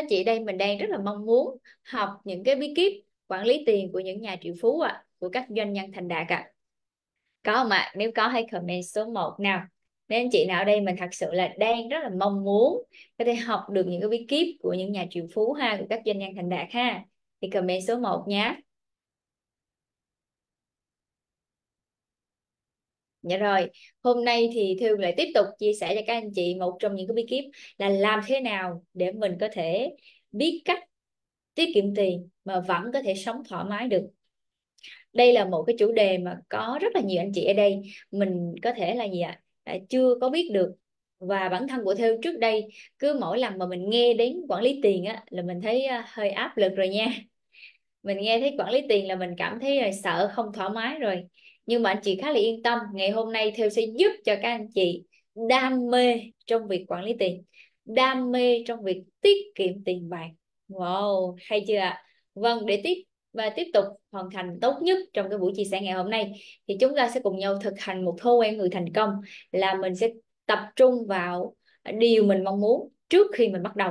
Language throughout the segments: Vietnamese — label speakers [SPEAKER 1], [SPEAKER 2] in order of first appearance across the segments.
[SPEAKER 1] các chị đây mình đang rất là mong muốn học những cái bí kíp quản lý tiền của những nhà triệu phú ạ à, của các doanh nhân thành đạt ạ à. có không ạ à? nếu có hãy comment số 1 nào nên chị nào đây mình thật sự là đang rất là mong muốn có thể học được những cái bí kíp của những nhà triệu phú ha của các doanh nhân thành đạt ha thì comment số 1 nhé Dạ rồi, hôm nay thì Thương lại tiếp tục chia sẻ cho các anh chị một trong những cái bí kíp là làm thế nào để mình có thể biết cách tiết kiệm tiền mà vẫn có thể sống thoải mái được. Đây là một cái chủ đề mà có rất là nhiều anh chị ở đây mình có thể là gì ạ? À? Chưa có biết được và bản thân của Theo trước đây cứ mỗi lần mà mình nghe đến quản lý tiền á là mình thấy à, hơi áp lực rồi nha. Mình nghe thấy quản lý tiền là mình cảm thấy là sợ không thoải mái rồi nhưng mà anh chị khá là yên tâm ngày hôm nay theo sẽ giúp cho các anh chị đam mê trong việc quản lý tiền đam mê trong việc tiết kiệm tiền bạc wow hay chưa ạ vâng để tiếp và tiếp tục hoàn thành tốt nhất trong cái buổi chia sẻ ngày hôm nay thì chúng ta sẽ cùng nhau thực hành một thói quen người thành công là mình sẽ tập trung vào điều mình mong muốn trước khi mình bắt đầu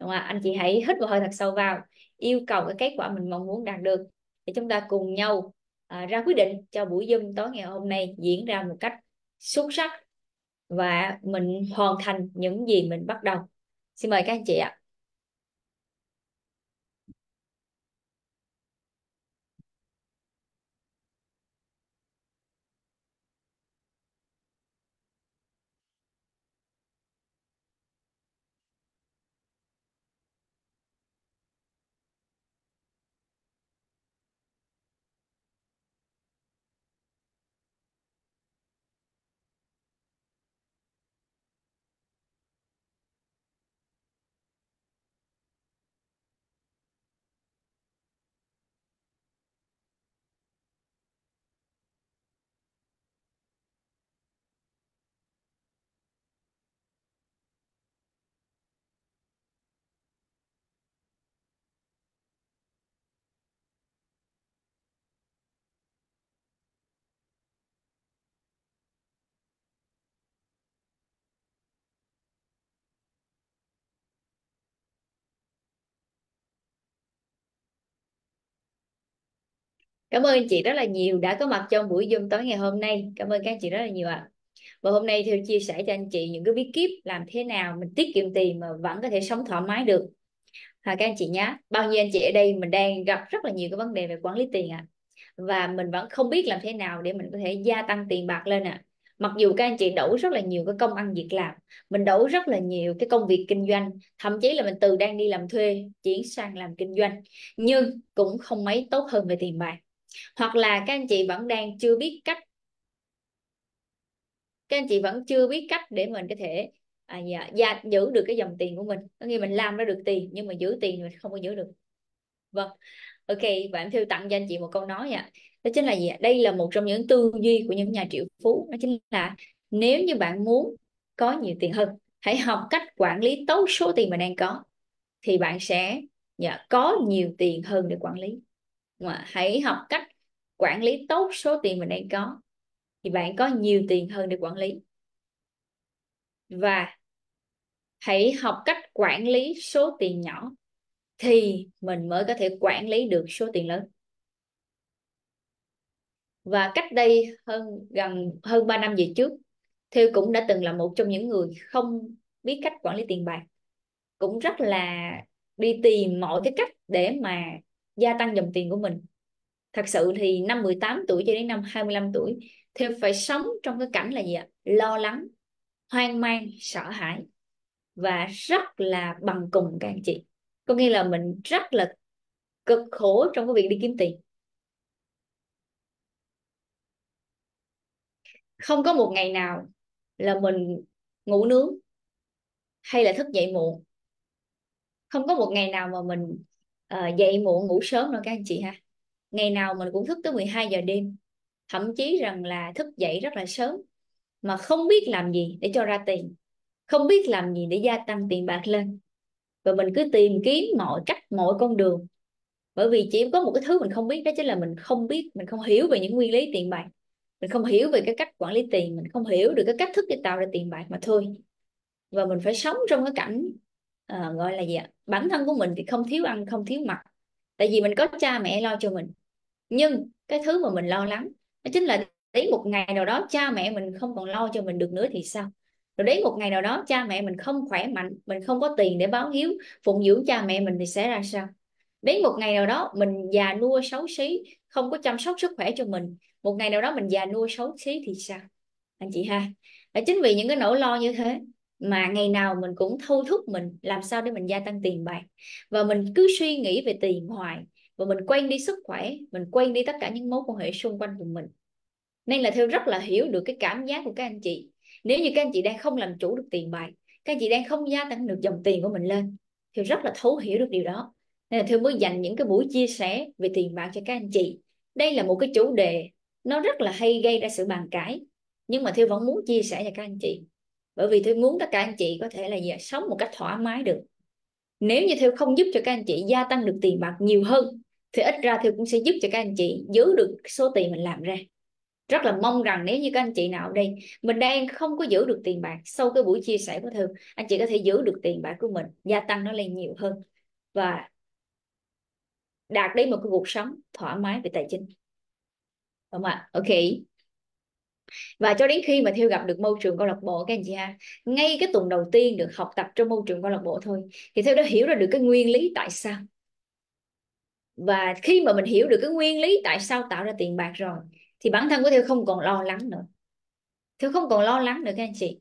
[SPEAKER 1] đúng không? ạ anh chị hãy hít một hơi thật sâu vào yêu cầu cái kết quả mình mong muốn đạt được để chúng ta cùng nhau à, ra quyết định cho buổi Zoom tối ngày hôm nay diễn ra một cách xuất sắc và mình hoàn thành những gì mình bắt đầu. Xin mời các anh chị ạ. Cảm ơn anh chị rất là nhiều đã có mặt trong buổi Zoom tối ngày hôm nay. Cảm ơn các anh chị rất là nhiều ạ. À. Và hôm nay theo chia sẻ cho anh chị những cái bí kíp làm thế nào mình tiết kiệm tiền mà vẫn có thể sống thoải mái được. À, các anh chị nhé, bao nhiêu anh chị ở đây mình đang gặp rất là nhiều cái vấn đề về quản lý tiền ạ. À. Và mình vẫn không biết làm thế nào để mình có thể gia tăng tiền bạc lên ạ. À. Mặc dù các anh chị đổ rất là nhiều cái công ăn việc làm, mình đổ rất là nhiều cái công việc kinh doanh, thậm chí là mình từ đang đi làm thuê chuyển sang làm kinh doanh, nhưng cũng không mấy tốt hơn về tiền bạc hoặc là các anh chị vẫn đang chưa biết cách các anh chị vẫn chưa biết cách để mình có thể à, dạ, dạ, giữ được cái dòng tiền của mình có nghĩa mình làm ra được tiền nhưng mà giữ tiền mình không có giữ được vâng ok và em theo tặng cho anh chị một câu nói ạ đó chính là gì ạ đây là một trong những tư duy của những nhà triệu phú đó chính là nếu như bạn muốn có nhiều tiền hơn hãy học cách quản lý tốt số tiền mà đang có thì bạn sẽ dạ, có nhiều tiền hơn để quản lý mà hãy học cách quản lý tốt số tiền mình đang có thì bạn có nhiều tiền hơn để quản lý và hãy học cách quản lý số tiền nhỏ thì mình mới có thể quản lý được số tiền lớn và cách đây hơn gần hơn 3 năm về trước Theo cũng đã từng là một trong những người không biết cách quản lý tiền bạc cũng rất là đi tìm mọi cái cách để mà gia tăng dòng tiền của mình thật sự thì năm 18 tuổi cho đến năm 25 tuổi thì phải sống trong cái cảnh là gì ạ lo lắng hoang mang sợ hãi và rất là bằng cùng các anh chị có nghĩa là mình rất là cực khổ trong cái việc đi kiếm tiền không có một ngày nào là mình ngủ nướng hay là thức dậy muộn không có một ngày nào mà mình à, dậy muộn ngủ sớm rồi các anh chị ha ngày nào mình cũng thức tới 12 giờ đêm thậm chí rằng là thức dậy rất là sớm mà không biết làm gì để cho ra tiền không biết làm gì để gia tăng tiền bạc lên và mình cứ tìm kiếm mọi cách mọi con đường bởi vì chỉ có một cái thứ mình không biết đó chính là mình không biết mình không hiểu về những nguyên lý tiền bạc mình không hiểu về cái cách quản lý tiền mình không hiểu được cái cách thức để tạo ra tiền bạc mà thôi và mình phải sống trong cái cảnh uh, gọi là gì ạ bản thân của mình thì không thiếu ăn không thiếu mặc tại vì mình có cha mẹ lo cho mình nhưng cái thứ mà mình lo lắng đó chính là đến một ngày nào đó cha mẹ mình không còn lo cho mình được nữa thì sao rồi đến một ngày nào đó cha mẹ mình không khỏe mạnh mình không có tiền để báo hiếu phụng dưỡng cha mẹ mình thì sẽ ra sao đến một ngày nào đó mình già nua xấu xí không có chăm sóc sức khỏe cho mình một ngày nào đó mình già nua xấu xí thì sao anh chị ha đó chính vì những cái nỗi lo như thế mà ngày nào mình cũng thôi thúc mình làm sao để mình gia tăng tiền bạc và mình cứ suy nghĩ về tiền hoài và mình quen đi sức khỏe mình quen đi tất cả những mối quan hệ xung quanh của mình nên là theo rất là hiểu được cái cảm giác của các anh chị nếu như các anh chị đang không làm chủ được tiền bạc các anh chị đang không gia tăng được dòng tiền của mình lên thì rất là thấu hiểu được điều đó nên là theo mới dành những cái buổi chia sẻ về tiền bạc cho các anh chị đây là một cái chủ đề nó rất là hay gây ra sự bàn cãi nhưng mà theo vẫn muốn chia sẻ cho các anh chị bởi vì Thúy muốn tất cả anh chị có thể là gì? sống một cách thoải mái được nếu như Thêu không giúp cho các anh chị gia tăng được tiền bạc nhiều hơn thì ít ra Thêu cũng sẽ giúp cho các anh chị giữ được số tiền mình làm ra rất là mong rằng nếu như các anh chị nào ở đây mình đang không có giữ được tiền bạc sau cái buổi chia sẻ của Thêu anh chị có thể giữ được tiền bạc của mình gia tăng nó lên nhiều hơn và đạt đến một cái cuộc sống thoải mái về tài chính đúng không ạ ok và cho đến khi mà Thiêu gặp được môi trường câu lạc bộ các anh chị ha ngay cái tuần đầu tiên được học tập trong môi trường câu lạc bộ thôi thì theo đã hiểu ra được cái nguyên lý tại sao và khi mà mình hiểu được cái nguyên lý tại sao tạo ra tiền bạc rồi thì bản thân của theo không còn lo lắng nữa theo không còn lo lắng nữa các anh chị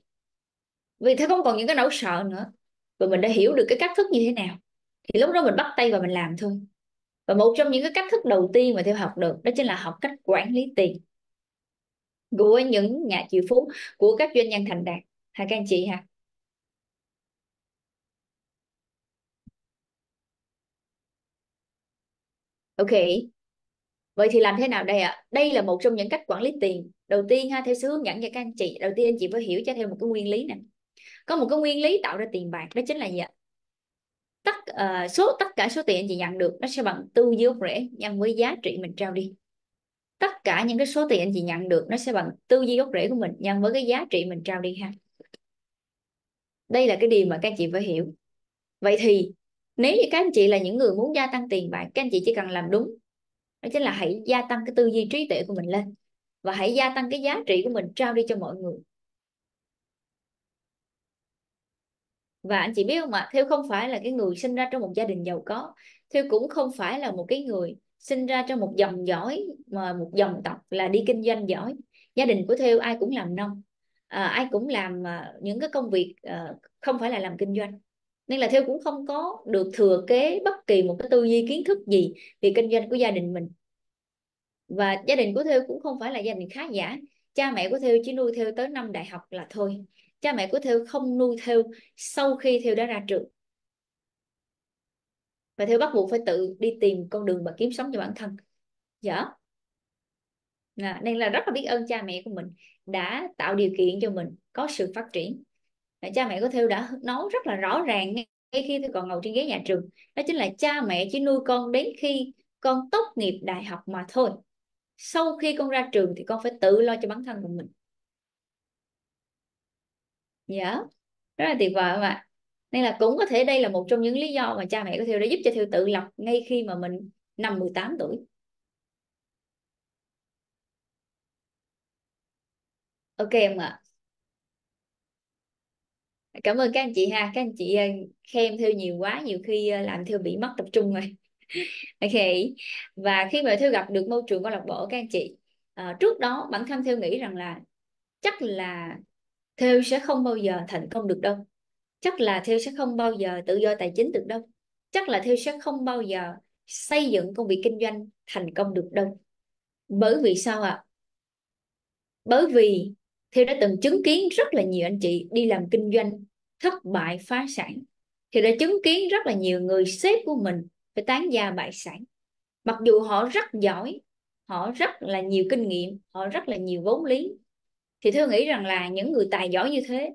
[SPEAKER 1] vì theo không còn những cái nỗi sợ nữa và mình đã hiểu được cái cách thức như thế nào thì lúc đó mình bắt tay và mình làm thôi và một trong những cái cách thức đầu tiên mà theo học được đó chính là học cách quản lý tiền của những nhà triệu phú của các doanh nhân thành đạt hả các anh chị hả ok vậy thì làm thế nào đây ạ à? đây là một trong những cách quản lý tiền đầu tiên ha theo sự hướng dẫn cho các anh chị đầu tiên anh chị phải hiểu cho theo một cái nguyên lý này có một cái nguyên lý tạo ra tiền bạc đó chính là gì ạ tất uh, số tất cả số tiền anh chị nhận được nó sẽ bằng tư dư gốc rễ nhân với giá trị mình trao đi tất cả những cái số tiền anh chị nhận được nó sẽ bằng tư duy gốc rễ của mình nhân với cái giá trị mình trao đi ha đây là cái điều mà các anh chị phải hiểu vậy thì nếu như các anh chị là những người muốn gia tăng tiền bạc các anh chị chỉ cần làm đúng đó chính là hãy gia tăng cái tư duy trí tuệ của mình lên và hãy gia tăng cái giá trị của mình trao đi cho mọi người và anh chị biết không ạ à, theo không phải là cái người sinh ra trong một gia đình giàu có theo cũng không phải là một cái người sinh ra trong một dòng giỏi mà một dòng tộc là đi kinh doanh giỏi gia đình của Theo ai cũng làm nông à, ai cũng làm à, những cái công việc à, không phải là làm kinh doanh nên là Theo cũng không có được thừa kế bất kỳ một cái tư duy kiến thức gì về kinh doanh của gia đình mình và gia đình của Theo cũng không phải là gia đình khá giả cha mẹ của Theo chỉ nuôi Theo tới năm đại học là thôi cha mẹ của Theo không nuôi Theo sau khi Theo đã ra trường và theo bắt buộc phải tự đi tìm con đường mà kiếm sống cho bản thân dạ à, nên là rất là biết ơn cha mẹ của mình đã tạo điều kiện cho mình có sự phát triển à, cha mẹ của Theo đã nói rất là rõ ràng ngay khi Theo còn ngồi trên ghế nhà trường đó chính là cha mẹ chỉ nuôi con đến khi con tốt nghiệp đại học mà thôi sau khi con ra trường thì con phải tự lo cho bản thân của mình dạ rất là tuyệt vời không ạ nên là cũng có thể đây là một trong những lý do mà cha mẹ của Thiều đã giúp cho Thiều tự lập ngay khi mà mình năm 18 tuổi ok em ạ à. cảm ơn các anh chị ha các anh chị ờ, khen Thiều nhiều quá nhiều khi ờ, làm Thiều bị mất tập trung rồi ok và khi mà Thiều gặp được môi trường câu lạc bộ các anh chị à, trước đó bản thân Thiều nghĩ rằng là chắc là Thêu sẽ không bao giờ thành công được đâu chắc là Theo sẽ không bao giờ tự do tài chính được đâu chắc là Theo sẽ không bao giờ xây dựng công việc kinh doanh thành công được đâu bởi vì sao ạ à? bởi vì Theo đã từng chứng kiến rất là nhiều anh chị đi làm kinh doanh thất bại phá sản thì đã chứng kiến rất là nhiều người sếp của mình phải tán gia bại sản mặc dù họ rất giỏi họ rất là nhiều kinh nghiệm họ rất là nhiều vốn lý thì theo nghĩ rằng là những người tài giỏi như thế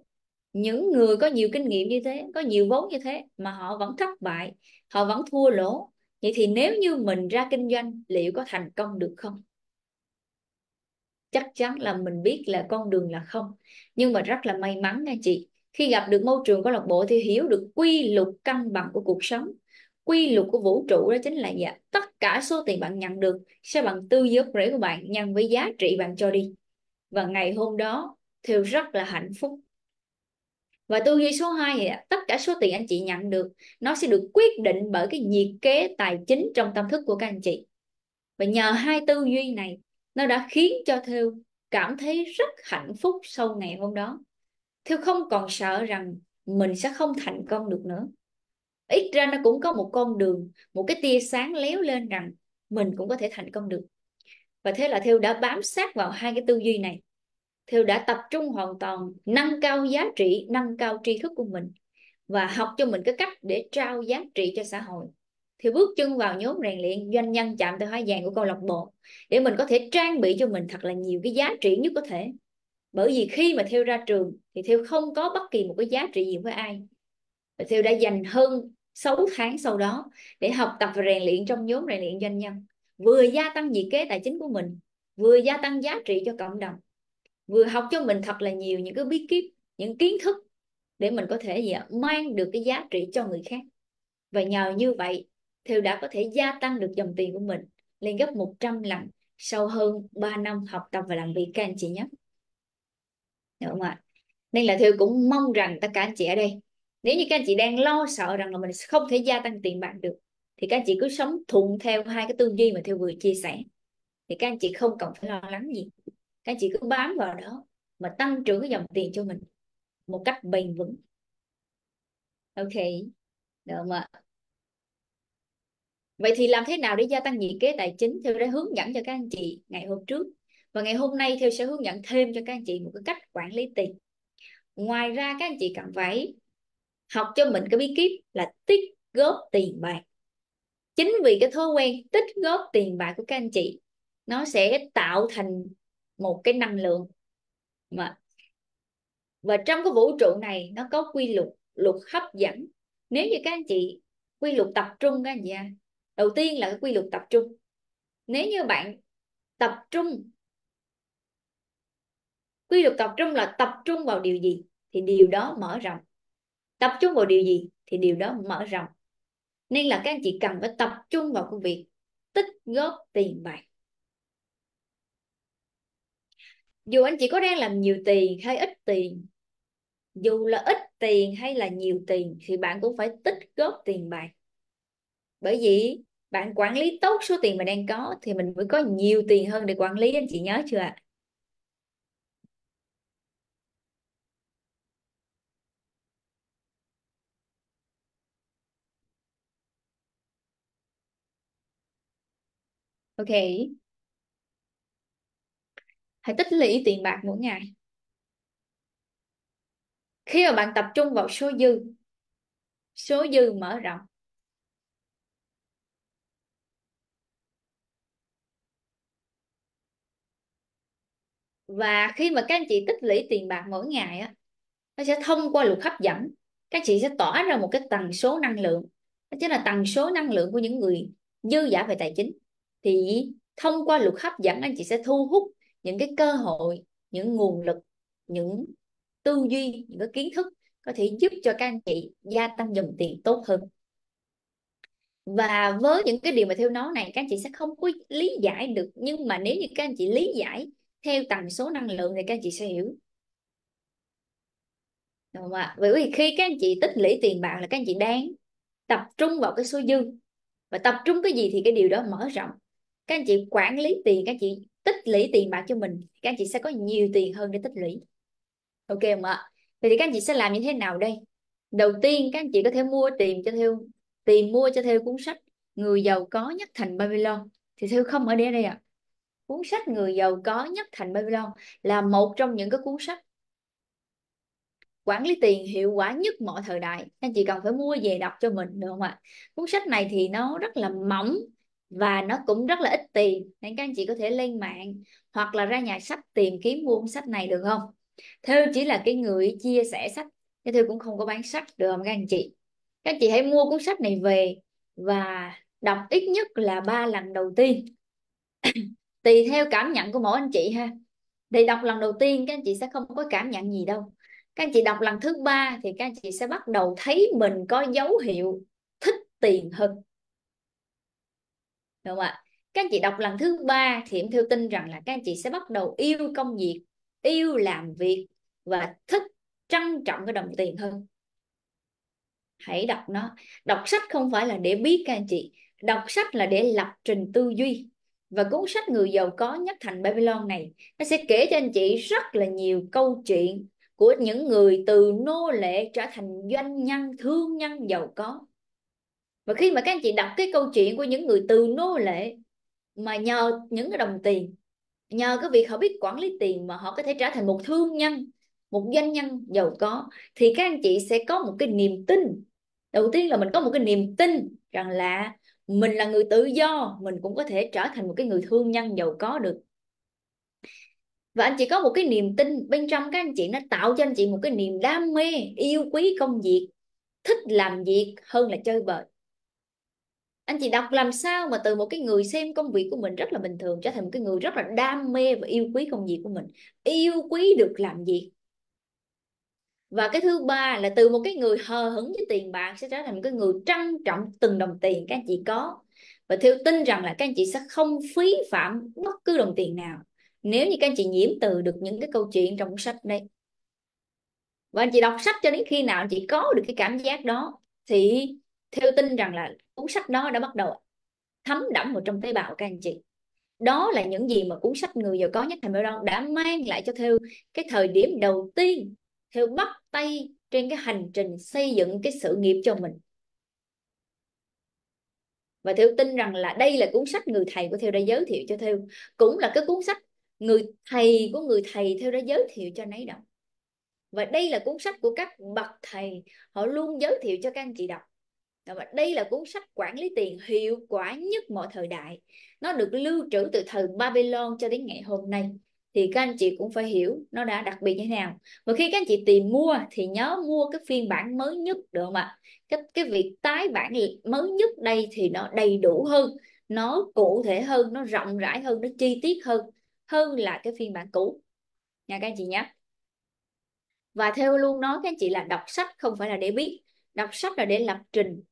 [SPEAKER 1] những người có nhiều kinh nghiệm như thế có nhiều vốn như thế mà họ vẫn thất bại họ vẫn thua lỗ vậy thì nếu như mình ra kinh doanh liệu có thành công được không chắc chắn là mình biết là con đường là không nhưng mà rất là may mắn nha chị khi gặp được môi trường câu lạc bộ thì hiểu được quy luật cân bằng của cuộc sống quy luật của vũ trụ đó chính là dạ, tất cả số tiền bạn nhận được sẽ bằng tư giới rễ của bạn nhân với giá trị bạn cho đi và ngày hôm đó Thêu rất là hạnh phúc và tư duy số 2 thì tất cả số tiền anh chị nhận được nó sẽ được quyết định bởi cái nhiệt kế tài chính trong tâm thức của các anh chị và nhờ hai tư duy này nó đã khiến cho Theo cảm thấy rất hạnh phúc sau ngày hôm đó Theo không còn sợ rằng mình sẽ không thành công được nữa ít ra nó cũng có một con đường một cái tia sáng léo lên rằng mình cũng có thể thành công được và thế là Theo đã bám sát vào hai cái tư duy này Thiều đã tập trung hoàn toàn nâng cao giá trị, nâng cao tri thức của mình và học cho mình cái cách để trao giá trị cho xã hội. Thiều bước chân vào nhóm rèn luyện doanh nhân chạm tới hóa vàng của câu lạc bộ để mình có thể trang bị cho mình thật là nhiều cái giá trị nhất có thể. Bởi vì khi mà Thiêu ra trường thì Thiêu không có bất kỳ một cái giá trị gì với ai. Và Thiêu đã dành hơn 6 tháng sau đó để học tập và rèn luyện trong nhóm rèn luyện doanh nhân. Vừa gia tăng vị kế tài chính của mình, vừa gia tăng giá trị cho cộng đồng vừa học cho mình thật là nhiều những cái bí kíp những kiến thức để mình có thể gì ạ mang được cái giá trị cho người khác và nhờ như vậy Theo đã có thể gia tăng được dòng tiền của mình lên gấp 100 lần sau hơn 3 năm học tập và làm việc các anh chị nhé được không ạ nên là Theo cũng mong rằng tất cả anh chị ở đây nếu như các anh chị đang lo sợ rằng là mình không thể gia tăng tiền bạc được thì các anh chị cứ sống thuận theo hai cái tư duy mà Theo vừa chia sẻ thì các anh chị không cần phải lo lắng gì các chị cứ bám vào đó mà tăng trưởng cái dòng tiền cho mình một cách bền vững ok được không ạ vậy thì làm thế nào để gia tăng nhị kế tài chính theo đã hướng dẫn cho các anh chị ngày hôm trước và ngày hôm nay theo sẽ hướng dẫn thêm cho các anh chị một cái cách quản lý tiền ngoài ra các anh chị cần phải học cho mình cái bí kíp là tích góp tiền bạc chính vì cái thói quen tích góp tiền bạc của các anh chị nó sẽ tạo thành một cái năng lượng mà và trong cái vũ trụ này nó có quy luật luật hấp dẫn nếu như các anh chị quy luật tập trung các anh chị à, đầu tiên là cái quy luật tập trung nếu như bạn tập trung quy luật tập trung là tập trung vào điều gì thì điều đó mở rộng tập trung vào điều gì thì điều đó mở rộng nên là các anh chị cần phải tập trung vào công việc tích góp tiền bạc dù anh chị có đang làm nhiều tiền hay ít tiền dù là ít tiền hay là nhiều tiền thì bạn cũng phải tích góp tiền bạc bởi vì bạn quản lý tốt số tiền mình đang có thì mình mới có nhiều tiền hơn để quản lý anh chị nhớ chưa ạ Okay hãy tích lũy tiền bạc mỗi ngày khi mà bạn tập trung vào số dư số dư mở rộng và khi mà các anh chị tích lũy tiền bạc mỗi ngày á nó sẽ thông qua luật hấp dẫn các chị sẽ tỏa ra một cái tần số năng lượng đó chính là tần số năng lượng của những người dư giả về tài chính thì thông qua luật hấp dẫn anh chị sẽ thu hút những cái cơ hội những nguồn lực những tư duy những cái kiến thức có thể giúp cho các anh chị gia tăng dòng tiền tốt hơn và với những cái điều mà theo nó này các anh chị sẽ không có lý giải được nhưng mà nếu như các anh chị lý giải theo tần số năng lượng thì các anh chị sẽ hiểu đúng không ạ bởi vì khi các anh chị tích lũy tiền bạc là các anh chị đang tập trung vào cái số dư và tập trung cái gì thì cái điều đó mở rộng các anh chị quản lý tiền các anh chị tích lũy tiền bạc cho mình các anh chị sẽ có nhiều tiền hơn để tích lũy ok không ạ vậy thì các anh chị sẽ làm như thế nào đây đầu tiên các anh chị có thể mua tìm cho theo tìm mua cho theo cuốn sách người giàu có nhất thành Babylon thì theo không ở đây đây ạ à. cuốn sách người giàu có nhất thành Babylon là một trong những cái cuốn sách quản lý tiền hiệu quả nhất mọi thời đại anh chị cần phải mua về đọc cho mình được không ạ cuốn sách này thì nó rất là mỏng và nó cũng rất là ít tiền nên các anh chị có thể lên mạng hoặc là ra nhà sách tìm kiếm mua sách này được không Theo chỉ là cái người chia sẻ sách chứ Theo cũng không có bán sách được không các anh chị các anh chị hãy mua cuốn sách này về và đọc ít nhất là ba lần đầu tiên tùy theo cảm nhận của mỗi anh chị ha Để đọc lần đầu tiên các anh chị sẽ không có cảm nhận gì đâu các anh chị đọc lần thứ ba thì các anh chị sẽ bắt đầu thấy mình có dấu hiệu thích tiền hơn đúng không ạ các anh chị đọc lần thứ ba thì em theo tin rằng là các anh chị sẽ bắt đầu yêu công việc yêu làm việc và thích trân trọng cái đồng tiền hơn hãy đọc nó đọc sách không phải là để biết các anh chị đọc sách là để lập trình tư duy và cuốn sách người giàu có nhất thành Babylon này nó sẽ kể cho anh chị rất là nhiều câu chuyện của những người từ nô lệ trở thành doanh nhân thương nhân giàu có và khi mà các anh chị đọc cái câu chuyện của những người từ nô lệ mà nhờ những cái đồng tiền nhờ cái việc họ biết quản lý tiền mà họ có thể trở thành một thương nhân một doanh nhân giàu có thì các anh chị sẽ có một cái niềm tin đầu tiên là mình có một cái niềm tin rằng là mình là người tự do mình cũng có thể trở thành một cái người thương nhân giàu có được và anh chị có một cái niềm tin bên trong các anh chị nó tạo cho anh chị một cái niềm đam mê yêu quý công việc thích làm việc hơn là chơi bời anh chị đọc làm sao mà từ một cái người xem công việc của mình rất là bình thường trở thành một cái người rất là đam mê và yêu quý công việc của mình yêu quý được làm việc và cái thứ ba là từ một cái người hờ hững với tiền bạc sẽ trở thành một cái người trân trọng từng đồng tiền các anh chị có và theo tin rằng là các anh chị sẽ không phí phạm bất cứ đồng tiền nào nếu như các anh chị nhiễm từ được những cái câu chuyện trong cuốn sách đây và anh chị đọc sách cho đến khi nào anh chị có được cái cảm giác đó thì theo tin rằng là cuốn sách đó đã bắt đầu thấm đẫm vào trong tế bào các anh chị đó là những gì mà cuốn sách người giàu có nhất thầy Meron đã mang lại cho theo cái thời điểm đầu tiên theo bắt tay trên cái hành trình xây dựng cái sự nghiệp cho mình và theo tin rằng là đây là cuốn sách người thầy của theo đã giới thiệu cho theo cũng là cái cuốn sách người thầy của người thầy theo đã giới thiệu cho nấy đọc và đây là cuốn sách của các bậc thầy họ luôn giới thiệu cho các anh chị đọc và đây là cuốn sách quản lý tiền hiệu quả nhất mọi thời đại nó được lưu trữ từ thời Babylon cho đến ngày hôm nay thì các anh chị cũng phải hiểu nó đã đặc biệt như thế nào và khi các anh chị tìm mua thì nhớ mua cái phiên bản mới nhất được không ạ cái, cái việc tái bản mới nhất đây thì nó đầy đủ hơn nó cụ thể hơn nó rộng rãi hơn nó chi tiết hơn hơn là cái phiên bản cũ nha các anh chị nhé và theo luôn nói các anh chị là đọc sách không phải là để biết đọc sách là để lập trình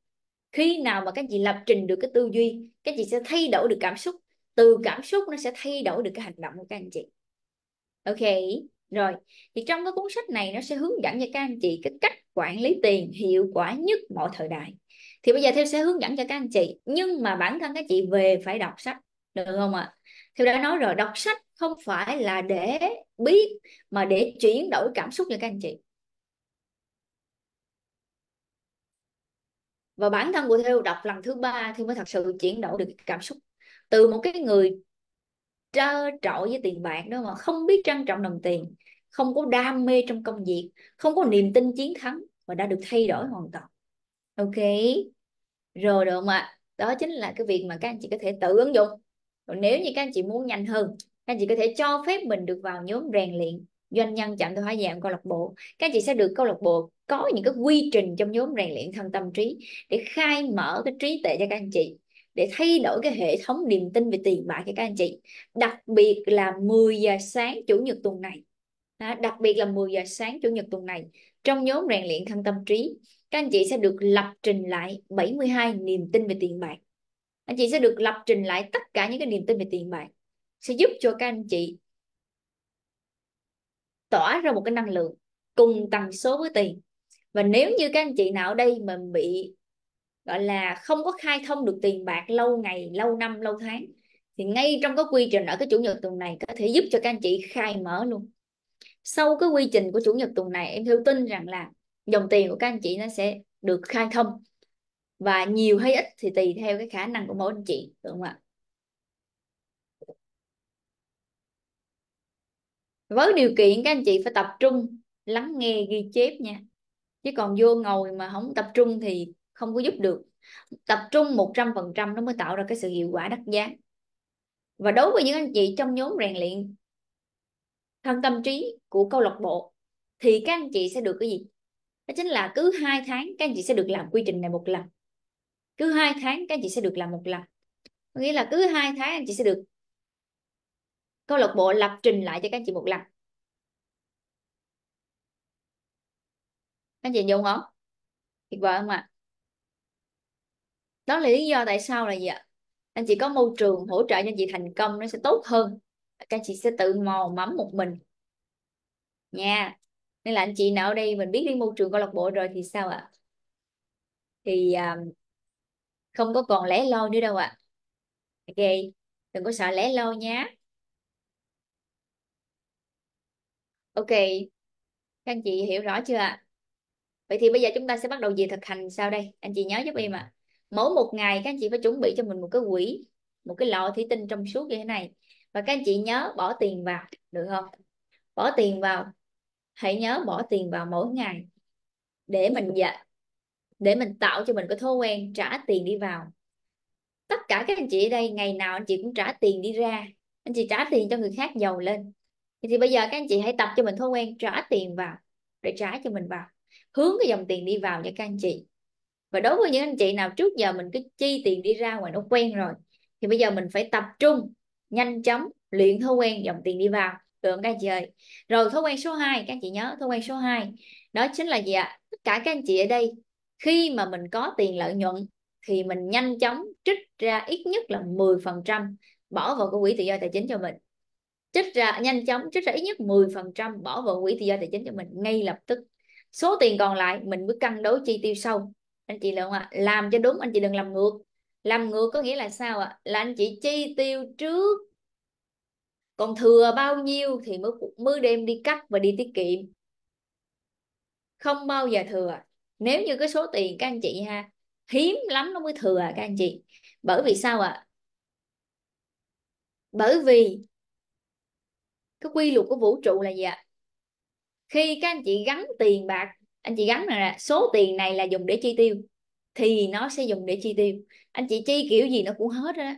[SPEAKER 1] khi nào mà các chị lập trình được cái tư duy các chị sẽ thay đổi được cảm xúc từ cảm xúc nó sẽ thay đổi được cái hành động của các anh chị ok rồi thì trong cái cuốn sách này nó sẽ hướng dẫn cho các anh chị cái cách quản lý tiền hiệu quả nhất mọi thời đại thì bây giờ theo sẽ hướng dẫn cho các anh chị nhưng mà bản thân các chị về phải đọc sách được không ạ à? theo đã nói rồi đọc sách không phải là để biết mà để chuyển đổi cảm xúc cho các anh chị và bản thân của Theo đọc lần thứ ba thì mới thật sự chuyển đổi được cảm xúc từ một cái người trơ trọi với tiền bạc đó mà không biết trân trọng đồng tiền không có đam mê trong công việc không có niềm tin chiến thắng và đã được thay đổi hoàn toàn ok rồi được mà đó chính là cái việc mà các anh chị có thể tự ứng dụng còn nếu như các anh chị muốn nhanh hơn các anh chị có thể cho phép mình được vào nhóm rèn luyện doanh nhân chạm tới hóa dạng câu lạc bộ các anh chị sẽ được câu lạc bộ có những cái quy trình trong nhóm rèn luyện thân tâm trí để khai mở cái trí tuệ cho các anh chị để thay đổi cái hệ thống niềm tin về tiền bạc cho các anh chị đặc biệt là 10 giờ sáng chủ nhật tuần này à, đặc biệt là 10 giờ sáng chủ nhật tuần này trong nhóm rèn luyện thân tâm trí các anh chị sẽ được lập trình lại 72 niềm tin về tiền bạc anh chị sẽ được lập trình lại tất cả những cái niềm tin về tiền bạc sẽ giúp cho các anh chị tỏa ra một cái năng lượng cùng tần số với tiền và nếu như các anh chị nào ở đây mà bị gọi là không có khai thông được tiền bạc lâu ngày lâu năm lâu tháng thì ngay trong cái quy trình ở cái chủ nhật tuần này có thể giúp cho các anh chị khai mở luôn sau cái quy trình của chủ nhật tuần này em theo tin rằng là dòng tiền của các anh chị nó sẽ được khai thông và nhiều hay ít thì tùy theo cái khả năng của mỗi anh chị được không ạ với điều kiện các anh chị phải tập trung lắng nghe ghi chép nha chứ còn vô ngồi mà không tập trung thì không có giúp được tập trung 100% nó mới tạo ra cái sự hiệu quả đắt giá và đối với những anh chị trong nhóm rèn luyện thân tâm trí của câu lạc bộ thì các anh chị sẽ được cái gì đó chính là cứ hai tháng các anh chị sẽ được làm quy trình này một lần cứ hai tháng các anh chị sẽ được làm một lần nghĩa là cứ hai tháng anh chị sẽ được câu lạc bộ lập trình lại cho các anh chị một lần anh chị dùng không tuyệt vời không ạ à? đó là lý do tại sao là gì ạ anh chị có môi trường hỗ trợ cho anh chị thành công nó sẽ tốt hơn các anh chị sẽ tự mò mẫm một mình nha nên là anh chị nào ở đây mình biết đi môi trường câu lạc bộ rồi thì sao ạ à? thì um, không có còn lẻ loi nữa đâu ạ à. ok đừng có sợ lẻ loi nhé, ok các anh chị hiểu rõ chưa ạ à? vậy thì bây giờ chúng ta sẽ bắt đầu về thực hành sau đây anh chị nhớ giúp em ừ. ạ à. mỗi một ngày các anh chị phải chuẩn bị cho mình một cái quỹ một cái lọ thủy tinh trong suốt như thế này và các anh chị nhớ bỏ tiền vào được không bỏ tiền vào hãy nhớ bỏ tiền vào mỗi ngày để mình dạ để mình tạo cho mình cái thói quen trả tiền đi vào tất cả các anh chị ở đây ngày nào anh chị cũng trả tiền đi ra anh chị trả tiền cho người khác giàu lên thì bây giờ các anh chị hãy tập cho mình thói quen trả tiền vào để trả cho mình vào hướng cái dòng tiền đi vào cho các anh chị và đối với những anh chị nào trước giờ mình cứ chi tiền đi ra ngoài nó quen rồi thì bây giờ mình phải tập trung nhanh chóng luyện thói quen dòng tiền đi vào được không các anh chị ơi rồi thói quen số 2 các anh chị nhớ thói quen số 2 đó chính là gì ạ tất cả các anh chị ở đây khi mà mình có tiền lợi nhuận thì mình nhanh chóng trích ra ít nhất là 10% bỏ vào cái quỹ tự do tài chính cho mình trích ra nhanh chóng trích ra ít nhất 10% bỏ vào quỹ tự do tài chính cho mình ngay lập tức số tiền còn lại mình mới cân đối chi tiêu sau anh chị lượng ạ à, làm cho đúng anh chị đừng làm ngược làm ngược có nghĩa là sao ạ à? là anh chị chi tiêu trước còn thừa bao nhiêu thì mới mới đem đi cắt và đi tiết kiệm không bao giờ thừa nếu như cái số tiền các anh chị ha hiếm lắm nó mới thừa các anh chị bởi vì sao ạ à? bởi vì cái quy luật của vũ trụ là gì ạ à? khi các anh chị gắn tiền bạc anh chị gắn là số tiền này là dùng để chi tiêu thì nó sẽ dùng để chi tiêu anh chị chi kiểu gì nó cũng hết đó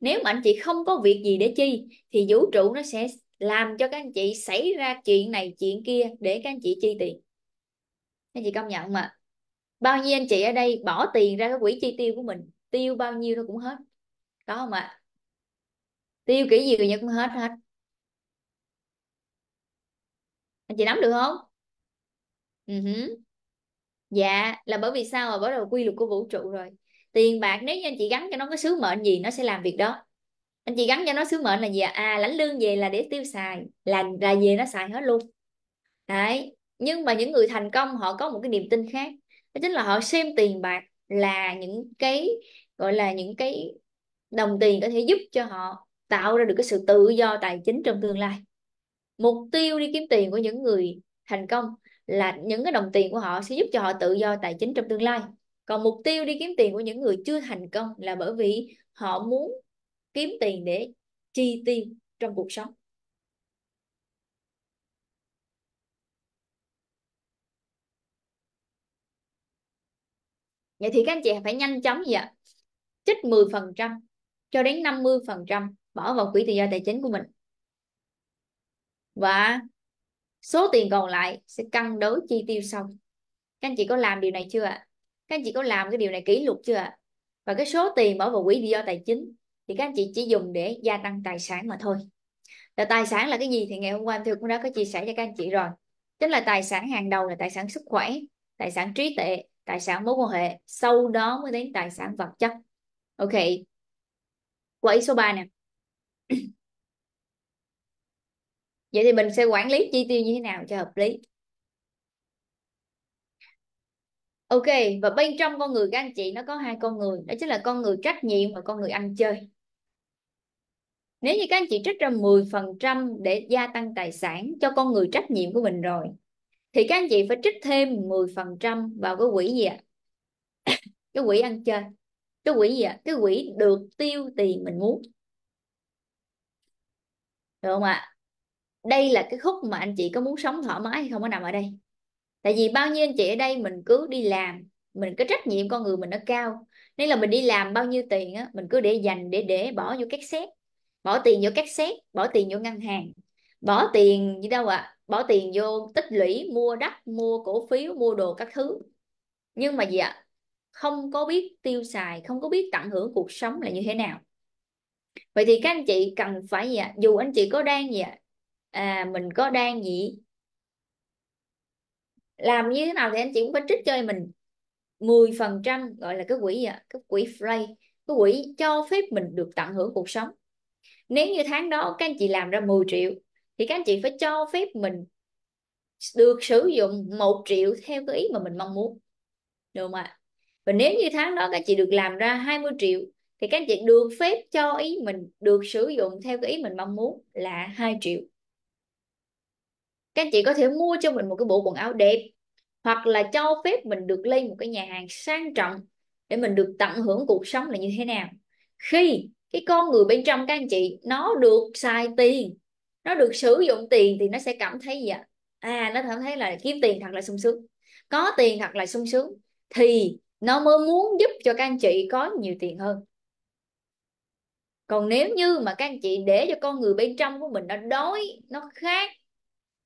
[SPEAKER 1] nếu mà anh chị không có việc gì để chi thì vũ trụ nó sẽ làm cho các anh chị xảy ra chuyện này chuyện kia để các anh chị chi tiền anh chị công nhận mà bao nhiêu anh chị ở đây bỏ tiền ra cái quỹ chi tiêu của mình tiêu bao nhiêu nó cũng hết có không ạ à? tiêu kiểu gì nó cũng hết hết anh chị nắm được không uh-huh. dạ là bởi vì sao mà bắt đầu quy luật của vũ trụ rồi tiền bạc nếu như anh chị gắn cho nó có sứ mệnh gì nó sẽ làm việc đó anh chị gắn cho nó sứ mệnh là gì à lãnh lương về là để tiêu xài là là về nó xài hết luôn đấy nhưng mà những người thành công họ có một cái niềm tin khác đó chính là họ xem tiền bạc là những cái gọi là những cái đồng tiền có thể giúp cho họ tạo ra được cái sự tự do tài chính trong tương lai mục tiêu đi kiếm tiền của những người thành công là những cái đồng tiền của họ sẽ giúp cho họ tự do tài chính trong tương lai còn mục tiêu đi kiếm tiền của những người chưa thành công là bởi vì họ muốn kiếm tiền để chi tiêu trong cuộc sống Vậy thì các anh chị phải nhanh chóng gì ạ? Trích 10% cho đến 50% bỏ vào quỹ tự do tài chính của mình và số tiền còn lại sẽ cân đối chi tiêu sau các anh chị có làm điều này chưa ạ các anh chị có làm cái điều này kỷ luật chưa ạ và cái số tiền bỏ vào quỹ tự do tài chính thì các anh chị chỉ dùng để gia tăng tài sản mà thôi là tài sản là cái gì thì ngày hôm qua em thư cũng đã có chia sẻ cho các anh chị rồi chính là tài sản hàng đầu là tài sản sức khỏe tài sản trí tuệ tài sản mối quan hệ sau đó mới đến tài sản vật chất ok quỹ số 3 nè vậy thì mình sẽ quản lý chi tiêu như thế nào cho hợp lý ok và bên trong con người các anh chị nó có hai con người đó chính là con người trách nhiệm và con người ăn chơi nếu như các anh chị trích ra 10% để gia tăng tài sản cho con người trách nhiệm của mình rồi thì các anh chị phải trích thêm 10% vào cái quỹ gì ạ? cái quỹ ăn chơi. Cái quỹ gì ạ? Cái quỹ được tiêu tiền mình muốn. Được không ạ? đây là cái khúc mà anh chị có muốn sống thoải mái hay không có nằm ở đây tại vì bao nhiêu anh chị ở đây mình cứ đi làm mình có trách nhiệm con người mình nó cao nên là mình đi làm bao nhiêu tiền á mình cứ để dành để để bỏ vô các xét bỏ tiền vô các xét bỏ tiền vô ngân hàng bỏ tiền gì đâu ạ à? bỏ tiền vô tích lũy mua đất mua cổ phiếu mua đồ các thứ nhưng mà gì ạ không có biết tiêu xài không có biết tận hưởng cuộc sống là như thế nào vậy thì các anh chị cần phải gì ạ dù anh chị có đang gì ạ à mình có đang gì làm như thế nào thì anh chị cũng phải trích cho mình 10% gọi là cái quỹ gì Cái quỹ free, cái quỹ cho phép mình được tận hưởng cuộc sống. Nếu như tháng đó các anh chị làm ra 10 triệu thì các anh chị phải cho phép mình được sử dụng một triệu theo cái ý mà mình mong muốn. Được không ạ? Và nếu như tháng đó các anh chị được làm ra 20 triệu thì các anh chị được phép cho ý mình được sử dụng theo cái ý mình mong muốn là 2 triệu các anh chị có thể mua cho mình một cái bộ quần áo đẹp hoặc là cho phép mình được lên một cái nhà hàng sang trọng để mình được tận hưởng cuộc sống là như thế nào khi cái con người bên trong các anh chị nó được xài tiền nó được sử dụng tiền thì nó sẽ cảm thấy gì ạ à nó cảm thấy là kiếm tiền thật là sung sướng có tiền thật là sung sướng thì nó mới muốn giúp cho các anh chị có nhiều tiền hơn còn nếu như mà các anh chị để cho con người bên trong của mình nó đói nó khát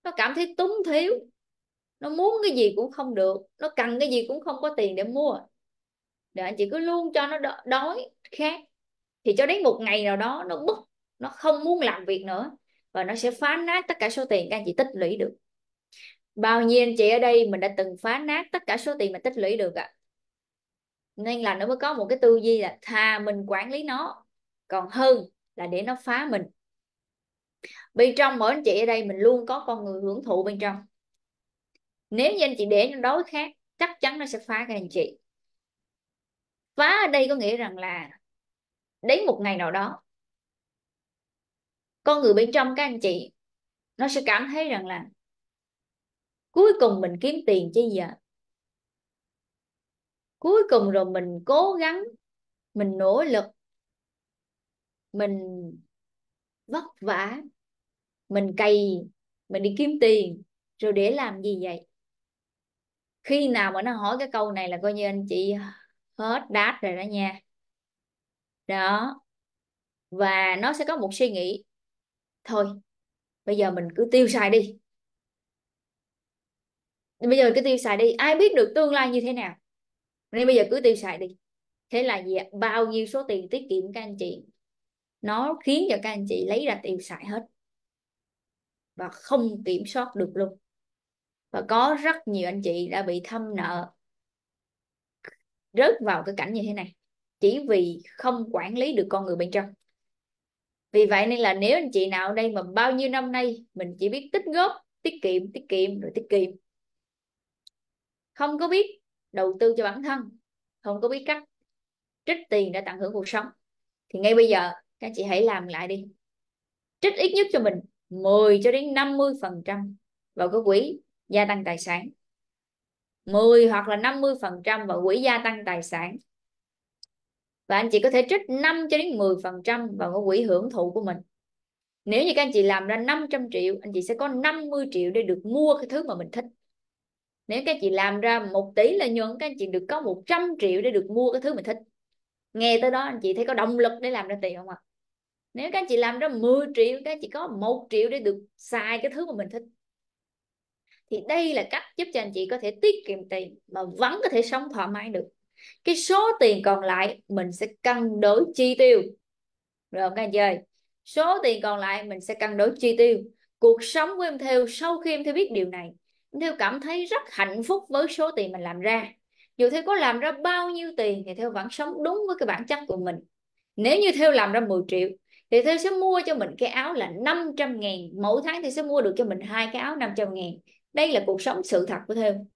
[SPEAKER 1] nó cảm thấy túng thiếu nó muốn cái gì cũng không được nó cần cái gì cũng không có tiền để mua để anh chị cứ luôn cho nó đói khát thì cho đến một ngày nào đó nó bức nó không muốn làm việc nữa và nó sẽ phá nát tất cả số tiền các anh chị tích lũy được bao nhiêu anh chị ở đây mình đã từng phá nát tất cả số tiền mà tích lũy được ạ à? nên là nó mới có một cái tư duy là thà mình quản lý nó còn hơn là để nó phá mình bên trong mỗi anh chị ở đây mình luôn có con người hưởng thụ bên trong nếu như anh chị để nó đối khác chắc chắn nó sẽ phá cái anh chị phá ở đây có nghĩa rằng là đến một ngày nào đó con người bên trong các anh chị nó sẽ cảm thấy rằng là cuối cùng mình kiếm tiền chứ giờ cuối cùng rồi mình cố gắng mình nỗ lực mình vất vả mình cày mình đi kiếm tiền rồi để làm gì vậy khi nào mà nó hỏi cái câu này là coi như anh chị hết đáp rồi đó nha đó và nó sẽ có một suy nghĩ thôi bây giờ mình cứ tiêu xài đi bây giờ cứ tiêu xài đi ai biết được tương lai như thế nào nên bây giờ cứ tiêu xài đi thế là gì ạ bao nhiêu số tiền tiết kiệm các anh chị nó khiến cho các anh chị lấy ra tiêu xài hết và không kiểm soát được luôn và có rất nhiều anh chị đã bị thâm nợ rớt vào cái cảnh như thế này chỉ vì không quản lý được con người bên trong vì vậy nên là nếu anh chị nào ở đây mà bao nhiêu năm nay mình chỉ biết tích góp tiết kiệm tiết kiệm rồi tiết kiệm không có biết đầu tư cho bản thân không có biết cách trích tiền để tận hưởng cuộc sống thì ngay bây giờ các chị hãy làm lại đi trích ít nhất cho mình 10 cho đến 50 phần trăm vào cái quỹ gia tăng tài sản 10 hoặc là 50 phần trăm vào quỹ gia tăng tài sản và anh chị có thể trích 5 cho đến 10 phần trăm vào cái quỹ hưởng thụ của mình nếu như các anh chị làm ra 500 triệu anh chị sẽ có 50 triệu để được mua cái thứ mà mình thích nếu các chị làm ra một tỷ lợi nhuận các anh chị được có 100 triệu để được mua cái thứ mình thích nghe tới đó anh chị thấy có động lực để làm ra tiền không ạ à? nếu các anh chị làm ra 10 triệu các anh chị có một triệu để được xài cái thứ mà mình thích thì đây là cách giúp cho anh chị có thể tiết kiệm tiền mà vẫn có thể sống thoải mái được cái số tiền còn lại mình sẽ cân đối chi tiêu rồi các anh chị ơi số tiền còn lại mình sẽ cân đối chi tiêu cuộc sống của em theo sau khi em theo biết điều này em theo cảm thấy rất hạnh phúc với số tiền mình làm ra dù theo có làm ra bao nhiêu tiền thì theo vẫn sống đúng với cái bản chất của mình nếu như theo làm ra 10 triệu thì tôi sẽ mua cho mình cái áo là 500 ngàn mỗi tháng thì sẽ mua được cho mình hai cái áo 500 ngàn đây là cuộc sống sự thật của Theo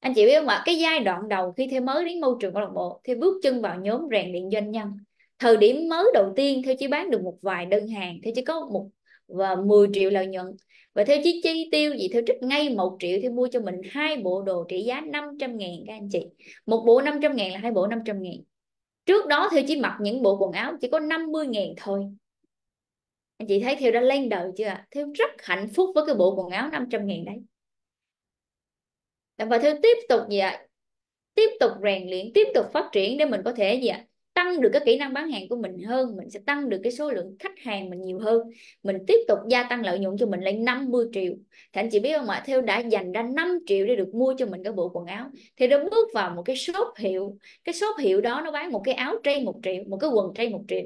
[SPEAKER 1] anh chị biết không ạ cái giai đoạn đầu khi Theo mới đến môi trường câu lạc bộ thì bước chân vào nhóm rèn luyện doanh nhân thời điểm mới đầu tiên Theo chỉ bán được một vài đơn hàng Theo chỉ có một và 10 triệu lợi nhuận và theo chi chi tiêu gì theo trích ngay 1 triệu thì mua cho mình hai bộ đồ trị giá 500 ngàn các anh chị một bộ 500 ngàn là hai bộ 500 ngàn trước đó Theo chỉ mặc những bộ quần áo chỉ có 50 ngàn thôi anh chị thấy Theo đã lên đời chưa Theo rất hạnh phúc với cái bộ quần áo 500 ngàn đấy và Theo tiếp tục gì ạ tiếp tục rèn luyện tiếp tục phát triển để mình có thể gì ạ tăng được cái kỹ năng bán hàng của mình hơn mình sẽ tăng được cái số lượng khách hàng mình nhiều hơn mình tiếp tục gia tăng lợi nhuận cho mình lên 50 triệu thì anh chị biết không ạ theo đã dành ra 5 triệu để được mua cho mình cái bộ quần áo thì nó bước vào một cái shop hiệu cái shop hiệu đó nó bán một cái áo trây một triệu một cái quần trây một triệu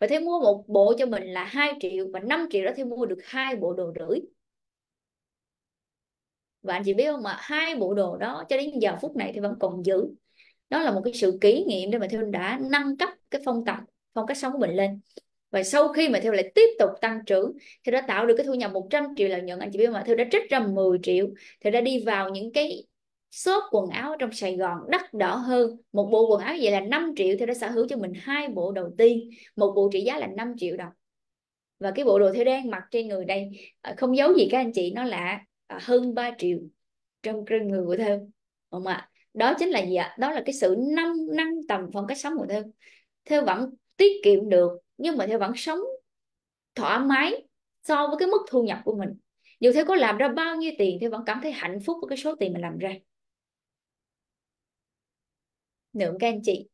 [SPEAKER 1] và theo mua một bộ cho mình là 2 triệu và 5 triệu đó theo mua được hai bộ đồ rưỡi và anh chị biết không ạ hai bộ đồ đó cho đến giờ phút này thì vẫn còn giữ đó là một cái sự kỷ niệm để mà theo đã nâng cấp cái phong tập phong cách sống của mình lên và sau khi mà theo lại tiếp tục tăng trưởng thì đã tạo được cái thu nhập 100 triệu lợi nhuận anh chị biết mà theo đã trích ra 10 triệu thì đã đi vào những cái shop quần áo trong Sài Gòn đắt đỏ hơn một bộ quần áo vậy là 5 triệu theo đã sở hữu cho mình hai bộ đầu tiên một bộ trị giá là 5 triệu đồng và cái bộ đồ theo đang mặc trên người đây à, không giấu gì các anh chị nó là à, hơn 3 triệu trong người của thơm không ạ à? đó chính là gì ạ đó là cái sự nâng nâng tầm phong cách sống của theo theo vẫn tiết kiệm được nhưng mà theo vẫn sống thoải mái so với cái mức thu nhập của mình dù theo có làm ra bao nhiêu tiền theo vẫn cảm thấy hạnh phúc với cái số tiền mình làm ra lượng các anh chị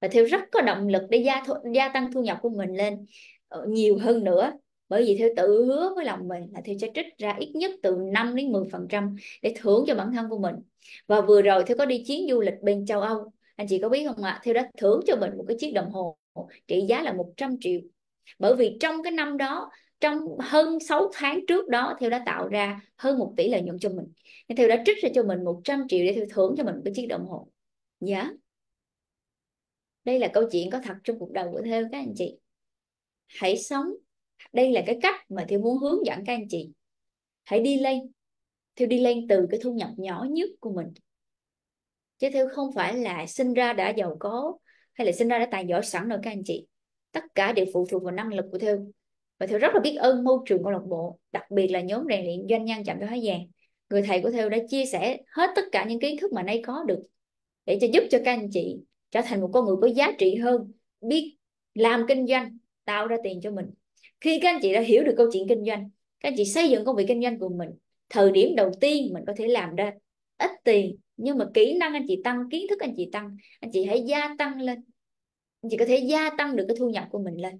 [SPEAKER 1] và theo rất có động lực để gia, thu, gia tăng thu nhập của mình lên ờ, nhiều hơn nữa bởi vì theo tự hứa với lòng mình là theo sẽ trích ra ít nhất từ 5 đến 10% để thưởng cho bản thân của mình và vừa rồi theo có đi chuyến du lịch bên châu Âu anh chị có biết không ạ à? theo đã thưởng cho mình một cái chiếc đồng hồ trị giá là 100 triệu bởi vì trong cái năm đó trong hơn 6 tháng trước đó theo đã tạo ra hơn 1 tỷ lợi nhuận cho mình nên theo đã trích ra cho mình 100 triệu để theo thưởng cho mình một cái chiếc đồng hồ dạ yeah. đây là câu chuyện có thật trong cuộc đời của theo các anh chị hãy sống đây là cái cách mà Thiêu muốn hướng dẫn các anh chị hãy đi lên Thiêu đi lên từ cái thu nhập nhỏ nhất của mình chứ Thiêu không phải là sinh ra đã giàu có hay là sinh ra đã tài giỏi sẵn rồi các anh chị tất cả đều phụ thuộc vào năng lực của Thiêu và Thiêu rất là biết ơn môi trường câu lạc bộ đặc biệt là nhóm rèn luyện doanh nhân chạm tới hóa vàng người thầy của Thiêu đã chia sẻ hết tất cả những kiến thức mà nay có được để cho giúp cho các anh chị trở thành một con người có giá trị hơn biết làm kinh doanh tạo ra tiền cho mình khi các anh chị đã hiểu được câu chuyện kinh doanh các anh chị xây dựng công việc kinh doanh của mình thời điểm đầu tiên mình có thể làm ra ít tiền nhưng mà kỹ năng anh chị tăng kiến thức anh chị tăng anh chị hãy gia tăng lên anh chị có thể gia tăng được cái thu nhập của mình lên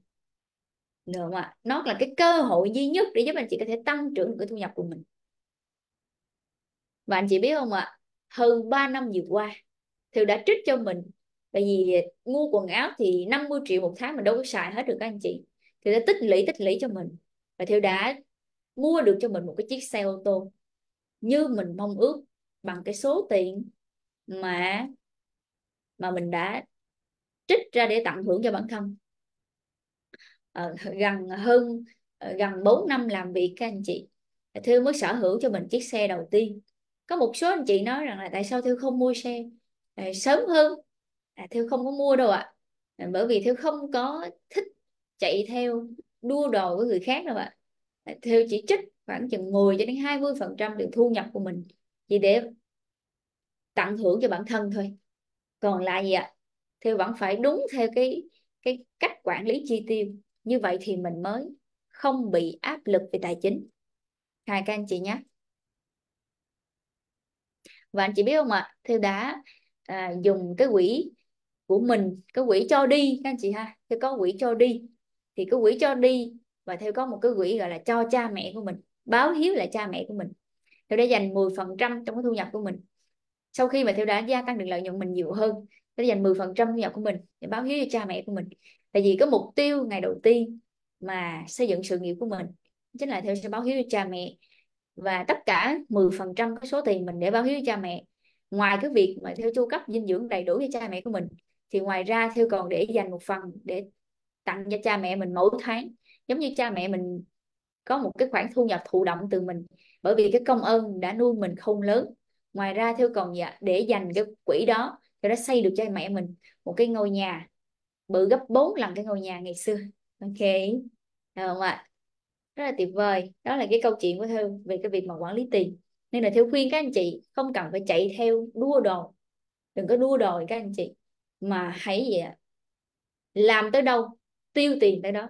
[SPEAKER 1] được không ạ nó là cái cơ hội duy nhất để giúp anh chị có thể tăng trưởng được cái thu nhập của mình và anh chị biết không ạ hơn 3 năm vừa qua thì đã trích cho mình tại vì mua quần áo thì 50 triệu một tháng mình đâu có xài hết được các anh chị thì sẽ tích lũy tích lũy cho mình và Thiệu đã mua được cho mình một cái chiếc xe ô tô như mình mong ước bằng cái số tiền mà mà mình đã trích ra để tặng thưởng cho bản thân à, gần hơn ờ, gần 4 năm làm việc các anh chị Thư mới sở hữu cho mình chiếc xe đầu tiên có một số anh chị nói rằng là tại sao Thư không mua xe à, sớm hơn à, Thư không có mua đâu ạ à. à, bởi vì Thư không có thích chạy theo đua đòi với người khác đâu ạ theo chỉ trích khoảng chừng 10 cho đến 20 phần trăm được thu nhập của mình chỉ để tặng thưởng cho bản thân thôi còn lại gì ạ thì vẫn phải đúng theo cái cái cách quản lý chi tiêu như vậy thì mình mới không bị áp lực về tài chính hai các anh chị nhé và anh chị biết không ạ theo đã à, dùng cái quỹ của mình cái quỹ cho đi các anh chị ha thì có quỹ cho đi thì cái quỹ cho đi và theo có một cái quỹ gọi là cho cha mẹ của mình báo hiếu lại cha mẹ của mình theo đã dành 10% trong cái thu nhập của mình sau khi mà theo đã gia tăng được lợi nhuận mình nhiều hơn theo dành 10% thu nhập của mình để báo hiếu cho cha mẹ của mình tại vì cái mục tiêu ngày đầu tiên mà xây dựng sự nghiệp của mình chính là theo sẽ báo hiếu cho cha mẹ và tất cả 10% cái số tiền mình để báo hiếu cho cha mẹ ngoài cái việc mà theo chu cấp dinh dưỡng đầy đủ cho cha mẹ của mình thì ngoài ra theo còn để dành một phần để tặng cho cha mẹ mình mỗi tháng giống như cha mẹ mình có một cái khoản thu nhập thụ động từ mình bởi vì cái công ơn đã nuôi mình không lớn ngoài ra theo còn dạ, để dành cái quỹ đó cho nó xây được cho mẹ mình một cái ngôi nhà bự gấp 4 lần cái ngôi nhà ngày xưa ok được không ạ rất là tuyệt vời đó là cái câu chuyện của thư về cái việc mà quản lý tiền nên là thiếu khuyên các anh chị không cần phải chạy theo đua đòi đừng có đua đòi các anh chị mà hãy gì ạ làm tới đâu tiêu tiền tới đó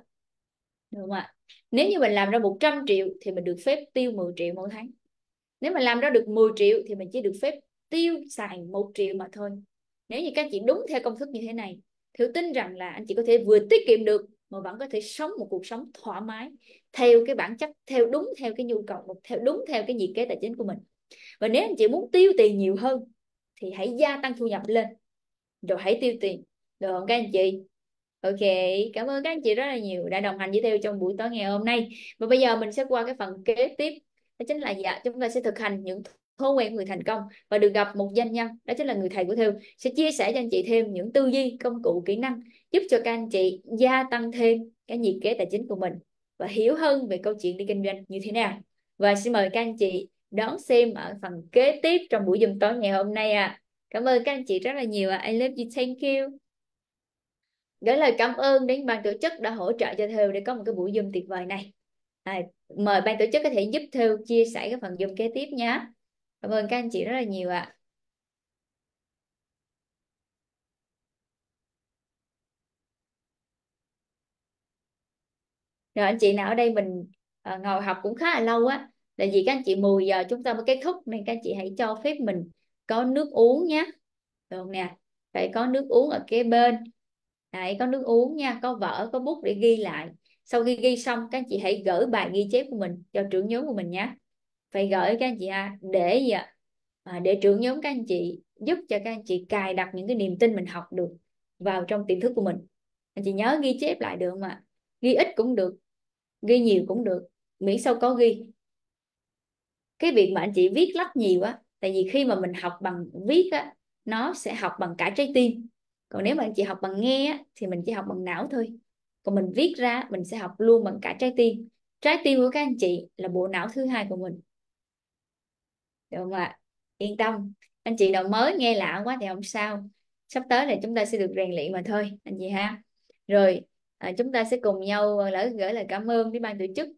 [SPEAKER 1] đúng không ạ nếu như mình làm ra 100 triệu thì mình được phép tiêu 10 triệu mỗi tháng nếu mà làm ra được 10 triệu thì mình chỉ được phép tiêu xài 1 triệu mà thôi nếu như các chị đúng theo công thức như thế này Thiệu tin rằng là anh chị có thể vừa tiết kiệm được mà vẫn có thể sống một cuộc sống thoải mái theo cái bản chất, theo đúng theo cái nhu cầu, theo đúng theo cái nhiệt kế tài chính của mình. Và nếu anh chị muốn tiêu tiền nhiều hơn thì hãy gia tăng thu nhập lên rồi hãy tiêu tiền. Được không các anh chị? Ok, cảm ơn các anh chị rất là nhiều đã đồng hành với Theo trong buổi tối ngày hôm nay. Và bây giờ mình sẽ qua cái phần kế tiếp, đó chính là dạ chúng ta sẽ thực hành những thói quen người thành công và được gặp một doanh nhân, đó chính là người thầy của Theo sẽ chia sẻ cho anh chị thêm những tư duy, công cụ, kỹ năng giúp cho các anh chị gia tăng thêm cái nhiệt kế tài chính của mình và hiểu hơn về câu chuyện đi kinh doanh như thế nào. Và xin mời các anh chị đón xem ở phần kế tiếp trong buổi Zoom tối ngày hôm nay ạ. À. Cảm ơn các anh chị rất là nhiều ạ. À. I love you, thank you gửi lời cảm ơn đến ban tổ chức đã hỗ trợ cho Thêu để có một cái buổi Zoom tuyệt vời này. À, mời ban tổ chức có thể giúp Thêu chia sẻ cái phần Zoom kế tiếp nhé. Cảm ơn các anh chị rất là nhiều ạ. À. Rồi anh chị nào ở đây mình à, ngồi học cũng khá là lâu á. Là vì các anh chị 10 giờ chúng ta mới kết thúc nên các anh chị hãy cho phép mình có nước uống nhé. Được nè. Phải có nước uống ở kế bên Đấy, có nước uống nha có vở có bút để ghi lại sau khi ghi xong các anh chị hãy gửi bài ghi chép của mình cho trưởng nhóm của mình nhé phải gửi các anh chị ha, để gì à, để trưởng nhóm các anh chị giúp cho các anh chị cài đặt những cái niềm tin mình học được vào trong tiềm thức của mình anh chị nhớ ghi chép lại được mà ghi ít cũng được ghi nhiều cũng được miễn sao có ghi cái việc mà anh chị viết lách nhiều á tại vì khi mà mình học bằng viết á nó sẽ học bằng cả trái tim còn nếu mà chị học bằng nghe á, thì mình chỉ học bằng não thôi còn mình viết ra mình sẽ học luôn bằng cả trái tim trái tim của các anh chị là bộ não thứ hai của mình được không ạ yên tâm anh chị nào mới nghe lạ quá thì không sao sắp tới là chúng ta sẽ được rèn luyện mà thôi anh chị ha rồi à, chúng ta sẽ cùng nhau lỡ gửi lời cảm ơn với ban tổ chức